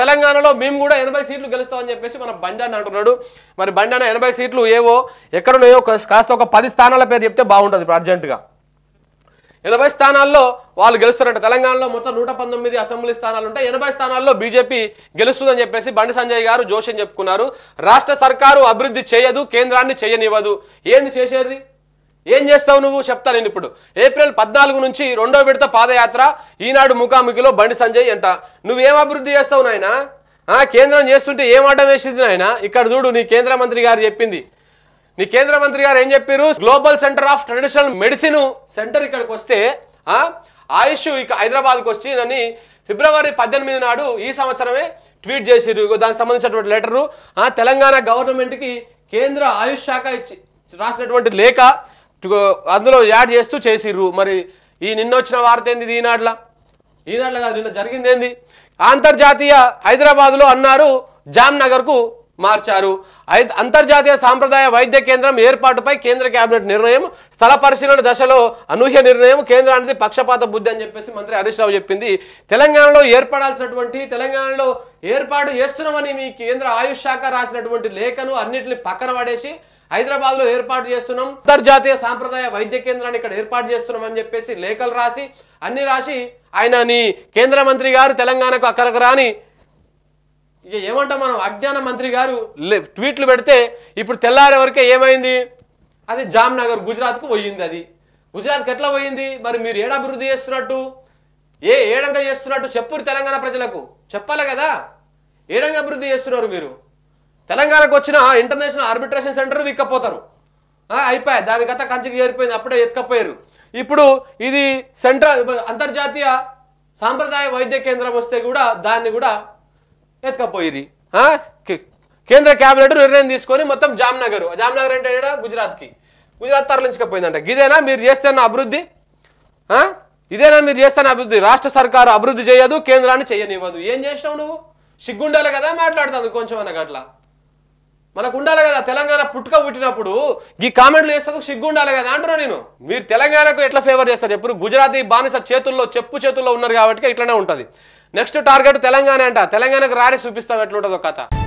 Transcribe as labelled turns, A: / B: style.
A: తెలంగాణలో మేము కూడా ఎనభై సీట్లు గెలుస్తామని చెప్పేసి మన బండాన్ అంటున్నాడు మరి బండాన్ ఎనభై సీట్లు ఏవో ఎక్కడున్నాయో కాస్త ఒక పది స్థానాల పేరు చెప్తే బాగుంటుంది ఇప్పుడు అర్జెంటుగా ఎనభై స్థానాల్లో వాళ్ళు గెలుస్తారంట తెలంగాణలో మొత్తం నూట పంతొమ్మిది అసెంబ్లీ స్థానాలు ఉంటాయి ఎనభై స్థానాల్లో బీజేపీ గెలుస్తుందని చెప్పేసి బండి సంజయ్ గారు జోషి చెప్పుకున్నారు రాష్ట్ర సర్కారు అభివృద్ధి చేయదు కేంద్రాన్ని చేయనివ్వదు ఏంది చేసేది ఏం చేస్తావు నువ్వు చెప్తా నేను ఇప్పుడు ఏప్రిల్ పద్నాలుగు నుంచి రెండో విడత పాదయాత్ర ఈనాడు ముఖాముఖిలో బండి సంజయ్ అంట నువ్వేం అభివృద్ధి చేస్తావు నాయన కేంద్రం చేస్తుంటే ఏం వేసింది నాయన ఇక్కడ చూడు నీ కేంద్ర మంత్రి గారు చెప్పింది నీ కేంద్ర మంత్రి గారు ఏం చెప్పారు global centre of traditional medicine centre ఇక్కడికి వస్తే ఆయుష్ ఇక హైదరాబాద్కి వచ్చి నన్ను ఫిబ్రవరి పద్దెనిమిది నాడు ఈ సంవత్సరమే ట్వీట్ చేసిరు దానికి సంబంధించినటువంటి లెటరు తెలంగాణ గవర్నమెంట్కి కేంద్ర ఆయుష్ శాఖ ఇచ్చి రాసినటువంటి లేఖ అందులో యాడ్ చేస్తూ చేసిర్రు మరి ఈ నిన్నొచ్చిన వార్త ఏంది ఈనాడుల ఈనాడుల కాదు నిన్న జరిగింది ఏంది అంతర్జాతీయ హైదరాబాద్లో అన్నారు జామ్నగర్కు మార్చారు అంతర్జాతీయ సాంప్రదాయ వైద్య కేంద్రం ఏర్పాటుపై కేంద్ర కేబినెట్ నిర్ణయం స్థల పరిశీలన దశలో అనూహ్య నిర్ణయం కేంద్రానికి పక్షపాత బుద్ధి అని చెప్పేసి మంత్రి హరీష్ రావు చెప్పింది తెలంగాణలో ఏర్పడాల్సినటువంటి తెలంగాణలో ఏర్పాటు చేస్తున్నామని మీ కేంద్ర ఆయుష్ శాఖ రాసినటువంటి లేఖను అన్నింటిని పక్కన పడేసి హైదరాబాద్ లో ఏర్పాటు చేస్తున్నాం అంతర్జాతీయ సాంప్రదాయ వైద్య కేంద్రాన్ని ఇక్కడ ఏర్పాటు చేస్తున్నాం అని చెప్పేసి లేఖలు రాసి అన్ని రాసి నీ కేంద్ర మంత్రి గారు తెలంగాణకు అక్కరకు రాని ఇక ఏమంటాం మనం అజ్ఞాన మంత్రి గారు ట్వీట్లు పెడితే ఇప్పుడు తెల్లారే వరకే ఏమైంది అది జామ్నగర్ గుజరాత్కు పోయింది అది గుజరాత్కి ఎట్లా పోయింది మరి మీరు ఏడాభివృద్ధి అభివృద్ధి చేస్తున్నట్టు ఏ ఏడంగా చేస్తున్నట్టు చెప్పురు తెలంగాణ ప్రజలకు చెప్పాలి కదా ఏడంగా అభివృద్ధి చేస్తున్నారు మీరు తెలంగాణకు వచ్చిన ఇంటర్నేషనల్ ఆర్బిట్రేషన్ సెంటర్ విక్కపోతారు అయిపోయాయి దాని గత కంచికి చేరిపోయింది అప్పుడే ఎత్తుకపోయారు ఇప్పుడు ఇది సెంట్రల్ అంతర్జాతీయ సాంప్రదాయ వైద్య కేంద్రం వస్తే కూడా దాన్ని కూడా ఎత్తుకపోయిరి కేంద్ర క్యాబినెట్ నిర్ణయం తీసుకొని మొత్తం జామ్నగర్ జామ్నగర్ అంటే గుజరాత్కి గుజరాత్ తరలించకపోయిందంట ఇదేనా మీరు చేస్తున్న అభివృద్ధి ఇదేనా మీరు చేస్తున్న అభివృద్ధి రాష్ట్ర సర్కారు అభివృద్ధి చేయదు కేంద్రాన్ని చేయనివ్వదు ఏం చేసినావు నువ్వు సిగ్గుండాలి కదా మాట్లాడుతుంది కొంచెం అనగట్లా మనకు ఉండాలి కదా తెలంగాణ పుట్టుక పుట్టినప్పుడు ఈ కామెంట్లు చేస్తాను సిగ్గు ఉండాలి కదా అంటున్నా నేను మీరు తెలంగాణకు ఎట్లా ఫేవర్ చేస్తారు ఎప్పుడు గుజరాతీ బానిస చేతుల్లో చెప్పు చేతుల్లో ఉన్నారు కాబట్టి ఇట్లనే ఉంటుంది నెక్స్ట్ టార్గెట్ తెలంగాణ అంట తెలంగాణకు రారి చూపిస్తాం ఒక కథ